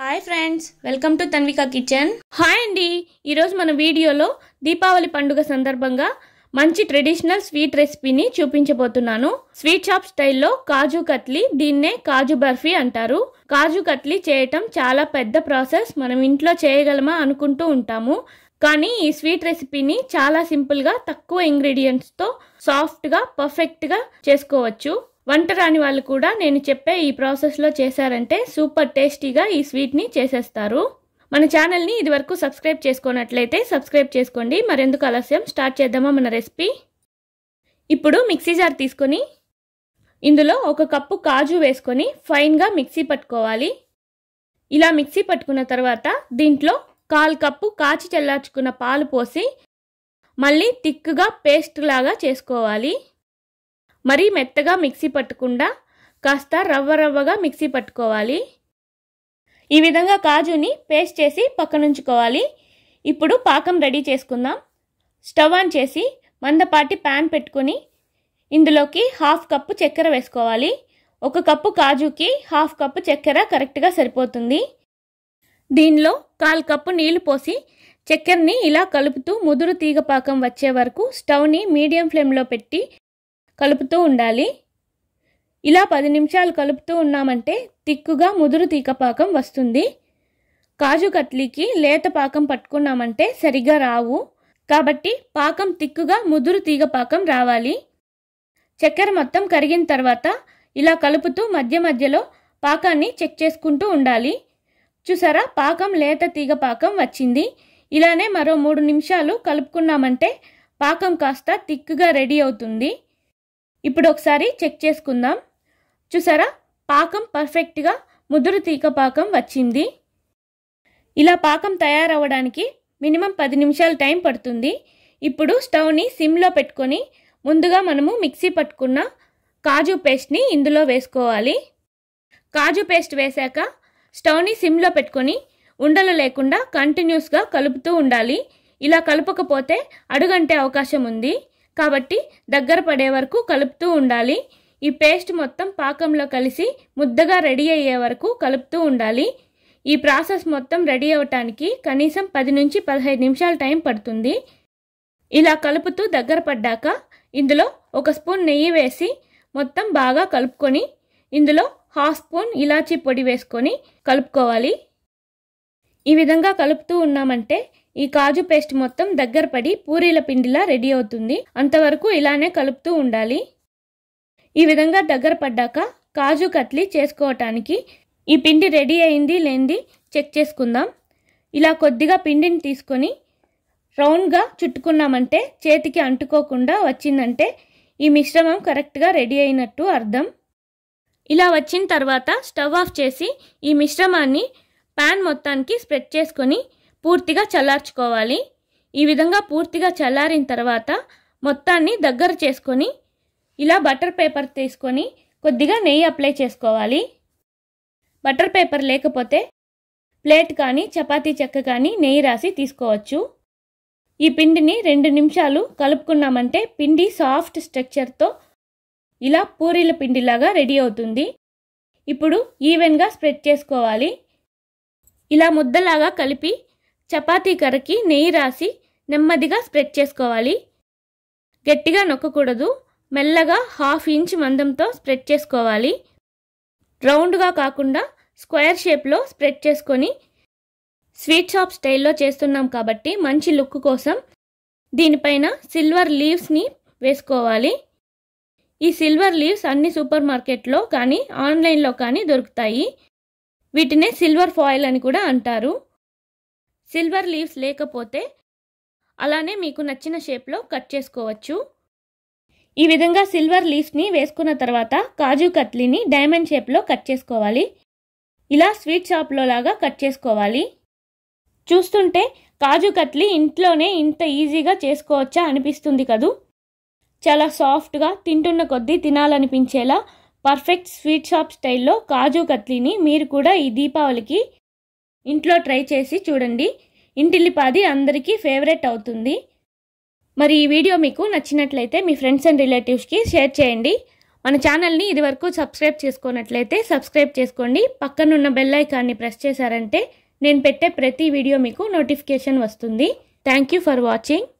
hi friends welcome to Tanvika kitchen hi అండి ఈరోజు మన వీడియోలో దీపావళి పండుగ సందర్భంగా మంచి ట్రెడిషనల్ స్వీట్ రెసిపీని చూపించబోతున్నాను స్వీట్ షాప్ స్టైల్లో కాజు కట్లీ దీన్నే కాజు బర్ఫీ అంటారు కాజు కట్లీ చేయటం చాలా పెద్ద ప్రాసెస్ మనం ఇంట్లో చేయగలమా అనుకుంటూ ఉంటాము కానీ ఈ స్వీట్ రెసిపీని చాలా సింపుల్గా తక్కువ ఇంగ్రీడియంట్స్తో సాఫ్ట్గా పర్ఫెక్ట్గా చేసుకోవచ్చు వంట రాని వాళ్ళు కూడా నేను చెప్పే ఈ ప్రాసెస్లో చేశారంటే సూపర్ టేస్టీగా ఈ స్వీట్ని చేసేస్తారు మన ఛానల్ని ఇదివరకు సబ్స్క్రైబ్ చేసుకున్నట్లయితే సబ్స్క్రైబ్ చేసుకోండి మరెందుకు ఆలస్యం స్టార్ట్ చేద్దామా మన రెసిపీ ఇప్పుడు మిక్సీ జార్ తీసుకొని ఇందులో ఒక కప్పు కాజు వేసుకొని ఫైన్గా మిక్సీ పట్టుకోవాలి ఇలా మిక్సీ పట్టుకున్న తర్వాత దీంట్లో కాల్ కప్పు కాచి చల్లార్చుకున్న పాలు పోసి మళ్ళీ థిక్గా పేస్ట్ లాగా చేసుకోవాలి మరీ మెత్తగా మిక్సీ పట్టకుండా కాస్త రవ్వ రవ్వగా మిక్సీ పట్టుకోవాలి ఈ విధంగా కాజుని పేస్ట్ చేసి పక్కనుంచుకోవాలి ఇప్పుడు పాకం రెడీ చేసుకుందాం స్టవ్ ఆన్ చేసి మందపాటి ప్యాన్ పెట్టుకుని ఇందులోకి హాఫ్ కప్పు చక్కెర వేసుకోవాలి ఒక కప్పు కాజుకి హాఫ్ కప్పు చక్కెర కరెక్ట్గా సరిపోతుంది దీనిలో కాల్ కప్పు నీళ్లు పోసి చక్కెరని ఇలా కలుపుతూ ముదురు తీగ పాకం వచ్చే వరకు స్టవ్ని మీడియం ఫ్లేమ్లో పెట్టి కలుపుతూ ఉండాలి ఇలా పది నిమిషాలు కలుపుతూ ఉన్నామంటే తిక్కుగా ముదురు పాకం వస్తుంది కాజు కట్లీకి లేత పాకం పట్టుకున్నామంటే సరిగా రావు కాబట్టి పాకం తిక్కుగా ముదురు తీగ పాకం రావాలి చక్కెర మొత్తం కరిగిన తర్వాత ఇలా కలుపుతూ మధ్య మధ్యలో పాకాన్ని చెక్ చేసుకుంటూ ఉండాలి చూసారా పాకం లేత తీగ పాకం వచ్చింది ఇలానే మరో మూడు నిమిషాలు కలుపుకున్నామంటే పాకం కాస్త తిక్కుగా రెడీ అవుతుంది ఇప్పుడు ఒకసారి చెక్ చేసుకుందాం చూసారా పాకం పర్ఫెక్ట్గా ముదురు తీక పాకం వచ్చింది ఇలా పాకం తయారవ్వడానికి మినిమం పది నిమిషాల టైం పడుతుంది ఇప్పుడు స్టవ్ని సిమ్లో పెట్టుకొని ముందుగా మనము మిక్సీ పట్టుకున్న కాజు పేస్ట్ని ఇందులో వేసుకోవాలి కాజు పేస్ట్ వేశాక స్టవ్ని సిమ్లో పెట్టుకొని ఉండలు లేకుండా కంటిన్యూస్గా కలుపుతూ ఉండాలి ఇలా కలపకపోతే అడుగంటే అవకాశం ఉంది కాబట్టి దగ్గర పడే వరకు కలుపుతూ ఉండాలి ఈ పేస్ట్ మొత్తం పాకంలో కలిసి ముద్దగా రెడీ అయ్యే వరకు కలుపుతూ ఉండాలి ఈ ప్రాసెస్ మొత్తం రెడీ అవ్వటానికి కనీసం పది నుంచి పదహైదు నిమిషాల టైం పడుతుంది ఇలా కలుపుతూ దగ్గర పడ్డాక ఇందులో ఒక స్పూన్ నెయ్యి వేసి మొత్తం బాగా కలుపుకొని ఇందులో హాఫ్ స్పూన్ ఇలాచీ పొడి వేసుకొని కలుపుకోవాలి ఈ విధంగా కలుపుతూ ఉన్నామంటే ఈ కాజు పేస్ట్ మొత్తం దగ్గర పడి పూరీల పిండిలా రెడీ అవుతుంది అంతవరకు ఇలానే కలుపుతూ ఉండాలి ఈ విధంగా దగ్గర పడ్డాక కాజు కత్లీ చేసుకోవటానికి ఈ పిండి రెడీ అయింది లేనిది చెక్ చేసుకుందాం ఇలా కొద్దిగా పిండిని తీసుకొని రౌండ్గా చుట్టుకున్నామంటే చేతికి అంటుకోకుండా వచ్చిందంటే ఈ మిశ్రమం కరెక్ట్గా రెడీ అయినట్టు అర్థం ఇలా వచ్చిన తర్వాత స్టవ్ ఆఫ్ చేసి ఈ మిశ్రమాన్ని ప్యాన్ మొత్తానికి స్ప్రెడ్ చేసుకొని పూర్తిగా చల్లార్చుకోవాలి ఈ విధంగా పూర్తిగా చల్లారిన తర్వాత మొత్తాన్ని దగ్గర చేసుకొని ఇలా బటర్ పేపర్ తీసుకొని కొద్దిగా నెయ్యి అప్లై చేసుకోవాలి బటర్ పేపర్ లేకపోతే ప్లేట్ కానీ చపాతీ చెక్క కానీ నెయ్యి రాసి తీసుకోవచ్చు ఈ పిండిని రెండు నిమిషాలు కలుపుకున్నామంటే పిండి సాఫ్ట్ స్ట్రక్చర్తో ఇలా పూరీల పిండిలాగా రెడీ అవుతుంది ఇప్పుడు ఈవెన్గా స్ప్రెడ్ చేసుకోవాలి ఇలా ముద్దలాగా కలిపి చపాతీ కర్రకి నెయ్యి రాసి నెమ్మదిగా స్ప్రెడ్ చేసుకోవాలి గట్టిగా నొక్కకూడదు మెల్లగా హాఫ్ ఇంచ్ మందంతో స్ప్రెడ్ చేసుకోవాలి రౌండ్గా కాకుండా స్క్వేర్ షేప్లో స్ప్రెడ్ చేసుకొని స్వీట్ షాప్ స్టైల్లో చేస్తున్నాం కాబట్టి మంచి లుక్ కోసం దీనిపైన సిల్వర్ లీవ్స్ని వేసుకోవాలి ఈ సిల్వర్ లీవ్స్ అన్ని సూపర్ మార్కెట్లో కానీ ఆన్లైన్లో కానీ దొరుకుతాయి వీటినే సిల్వర్ ఫాయిల్ అని కూడా అంటారు సిల్వర్ లీవ్స్ లేకపోతే అలానే మీకు నచ్చిన షేప్లో కట్ చేసుకోవచ్చు ఈ విధంగా సిల్వర్ లీవ్స్ని వేసుకున్న తర్వాత కాజు కత్లీని డైమండ్ షేప్లో కట్ చేసుకోవాలి ఇలా స్వీట్ షాప్లో లాగా కట్ చేసుకోవాలి చూస్తుంటే కాజు కట్లీ ఇంట్లోనే ఇంత ఈజీగా చేసుకోవచ్చా అనిపిస్తుంది కదూ చాలా సాఫ్ట్గా తింటున్న కొద్దీ తినాలనిపించేలా పర్ఫెక్ట్ స్వీట్ షాప్ స్టైల్లో కాజు కత్లీని మీరు కూడా ఈ దీపావళికి ఇంట్లో ట్రై చేసి చూడండి ఇంటిల్లిపాది అందరికీ ఫేవరెట్ అవుతుంది మరి ఈ వీడియో మీకు నచ్చినట్లయితే మీ ఫ్రెండ్స్ అండ్ రిలేటివ్స్కి షేర్ చేయండి మన ఛానల్ని ఇదివరకు సబ్స్క్రైబ్ చేసుకున్నట్లయితే సబ్స్క్రైబ్ చేసుకోండి పక్కనున్న బెల్లైకాన్ని ప్రెస్ చేశారంటే నేను పెట్టే ప్రతి వీడియో మీకు నోటిఫికేషన్ వస్తుంది థ్యాంక్ యూ ఫర్ వాచింగ్